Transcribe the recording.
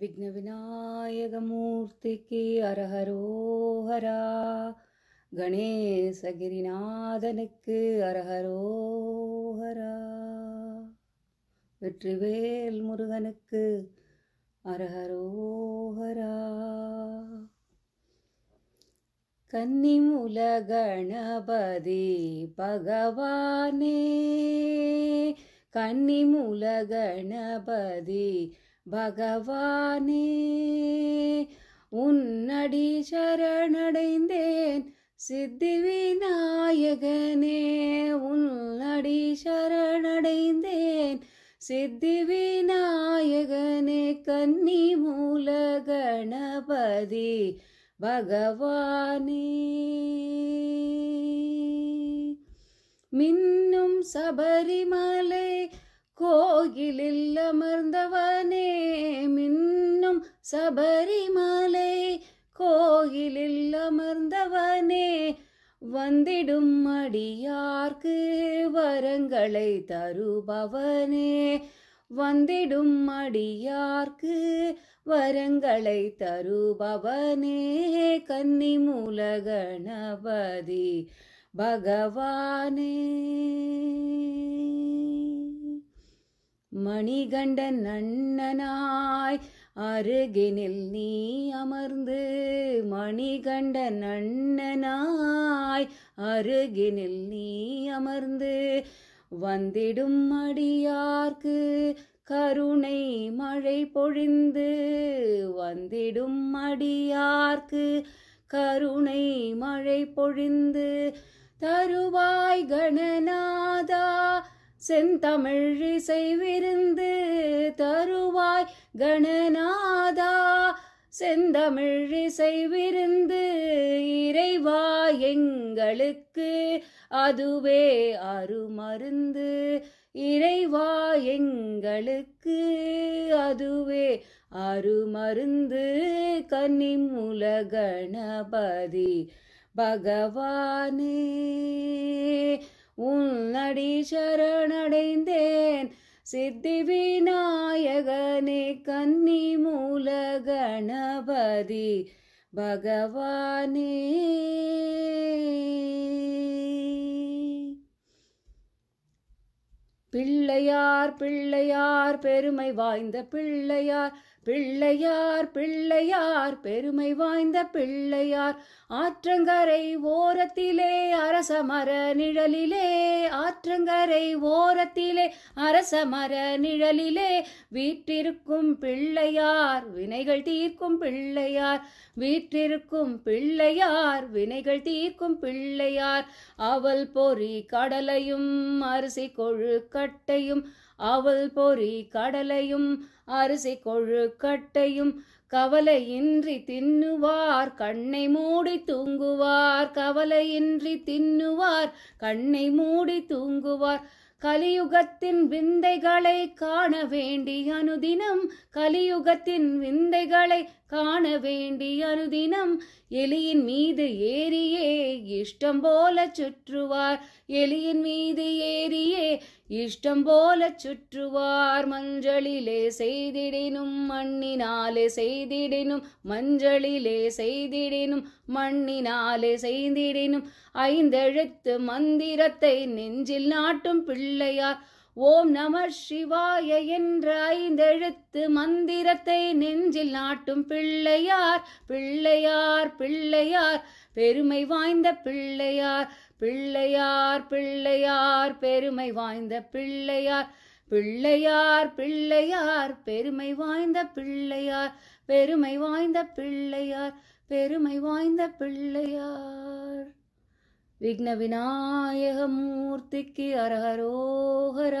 விக்ன விநாயகமூர்த்திக்கு அரஹரோஹரா கணேசகிரிநாதனுக்கு அரஹரோஹரா வெற்றிவேல் முருகனுக்கு அரஹரோஹரா கன்னிமுல கணபதி பகவானே கன்னிமுல கணபதி பகவானே உன்னடி சரணடைந்தேன் சித்தி விநாயகனே உன்னடி சரணடைந்தேன் சித்தி விநாயகனே கன்னி மூல கணபதி பகவானே மின்னும் சபரிமலை கோகிலில் அமர்ந்தவனே மின்னும் சபரிமலை கோகிலில் அமர்ந்தவனே வந்திடும் அடியார்க்கு வரங்களை தருபவனே வந்திடும் அடியார்க்கு வரங்களை தருபவனே கன்னி மூலகணபதி பகவானே மணிகண்டன் அண்ணனாய் அருகினில் நீ அமர்ந்து மணிகண்டன் அண்ணனாய் அருகினில் நீ அமர்ந்து வந்திடும் அடியார்க்கு கருணை மழை பொழிந்து வந்திடும் அடியார்க்கு கருணை மழை பொழிந்து தருவாய் கணநாதா செந்தமிழ் இசை விருந்து தருவாய் கணநாதா செந்தமிழ் இசை விருந்து இறைவா எங்களுக்கு அதுவே அருமருந்து இறைவா எங்களுக்கு அதுவே அருமருந்து கன்னிமுல கணபதி பகவானே உன்னடி சரண சித்தி விநாயகனே கன்னி மூல கணபதி பகவானே பிள்ளையார் பிள்ளையார் பெருமை வாய்ந்த பிள்ளையார் பிள்ளையார் பிள்ளையார் பெருமை வாய்ந்த பிள்ளையார் ஆற்றங்கரை ஓரத்திலே அரச மர நிழலிலே ஆற்றங்கரை ஓரத்திலே அரச மர நிழலிலே வீற்றிருக்கும் பிள்ளையார் வினைகள் தீர்க்கும் பிள்ளையார் வீற்றிருக்கும் பிள்ளையார் வினைகள் தீர்க்கும் பிள்ளையார் அவள் பொறி கடலையும் அரிசி கொழுக்கட்டையும் அவள் பொறி கடலையும் அரிசி கொழுக்கட்டையும் கவலையின்றி தின்னுவார் கண்ணை மூடி தூங்குவார் கவலையின்றி தின்னுவார் கண்ணை மூடி தூங்குவார் கலியுகத்தின் விந்தைகளை காண வேண்டி அனுதினம் கலியுகத்தின் விந்தைகளை காண வேண்டி அனுதினம் எலியின் மீது ஏறியே இஷ்டம் போல சுற்றுவார் எலியின் மீது ஏறியே இஷ்டம் போல சுற்றுவார் மஞ்சளிலே செய்திடினும் மண்ணினாலே செய்திடினும் மஞ்சளிலே செய்திடினும் மண்ணினாலே செய்திடினும் ஐந்தெழுத்து மந்திரத்தை நெஞ்சில் நாட்டும் பிள்ளையார் ஓம் நம சிவாய என்ற ஐந்தெழுத்து மந்திரத்தை நெஞ்சில் நாட்டும் பிள்ளையார் பிள்ளையார் பிள்ளையார் பெருமை வாய்ந்த பிள்ளையார் பிள்ளையார் பிள்ளையார் பெருமை வாய்ந்த பிள்ளையார் பிள்ளையார் பிள்ளையார் பெருமை வாய்ந்த பிள்ளையார் பெருமை வாய்ந்த பிள்ளையார் பெருமை வாய்ந்த பிள்ளையார் विघ्न विनाय मूर्ति की हर